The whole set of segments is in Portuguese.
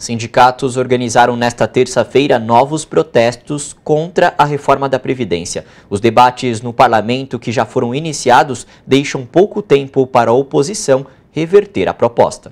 Sindicatos organizaram nesta terça-feira novos protestos contra a reforma da Previdência. Os debates no parlamento, que já foram iniciados, deixam pouco tempo para a oposição reverter a proposta.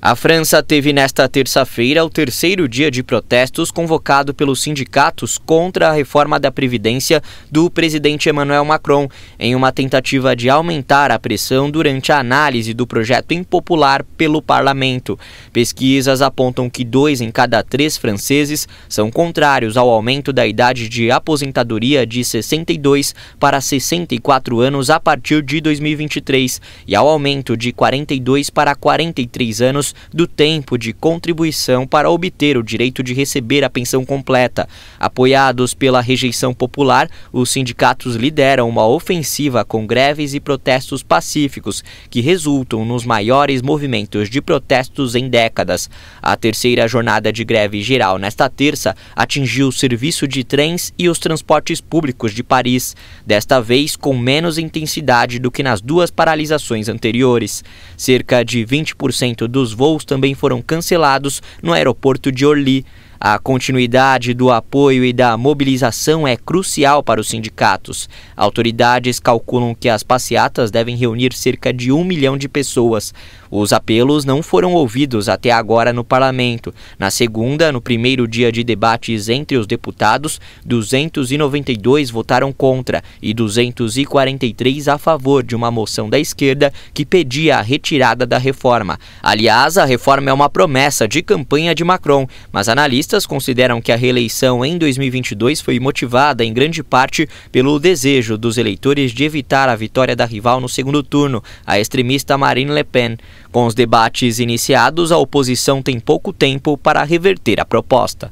A França teve nesta terça-feira o terceiro dia de protestos convocado pelos sindicatos contra a reforma da Previdência do presidente Emmanuel Macron, em uma tentativa de aumentar a pressão durante a análise do projeto impopular pelo parlamento. Pesquisas apontam que dois em cada três franceses são contrários ao aumento da idade de aposentadoria de 62 para 64 anos a partir de 2023 e ao aumento de 42 para 43 anos anos do tempo de contribuição para obter o direito de receber a pensão completa. Apoiados pela rejeição popular, os sindicatos lideram uma ofensiva com greves e protestos pacíficos, que resultam nos maiores movimentos de protestos em décadas. A terceira jornada de greve geral nesta terça atingiu o serviço de trens e os transportes públicos de Paris, desta vez com menos intensidade do que nas duas paralisações anteriores. Cerca de 20% dos voos também foram cancelados no aeroporto de Orly. A continuidade do apoio e da mobilização é crucial para os sindicatos. Autoridades calculam que as passeatas devem reunir cerca de um milhão de pessoas. Os apelos não foram ouvidos até agora no parlamento. Na segunda, no primeiro dia de debates entre os deputados, 292 votaram contra e 243 a favor de uma moção da esquerda que pedia a retirada da reforma. Aliás, a reforma é uma promessa de campanha de Macron, mas analistas Analistas consideram que a reeleição em 2022 foi motivada em grande parte pelo desejo dos eleitores de evitar a vitória da rival no segundo turno, a extremista Marine Le Pen. Com os debates iniciados, a oposição tem pouco tempo para reverter a proposta.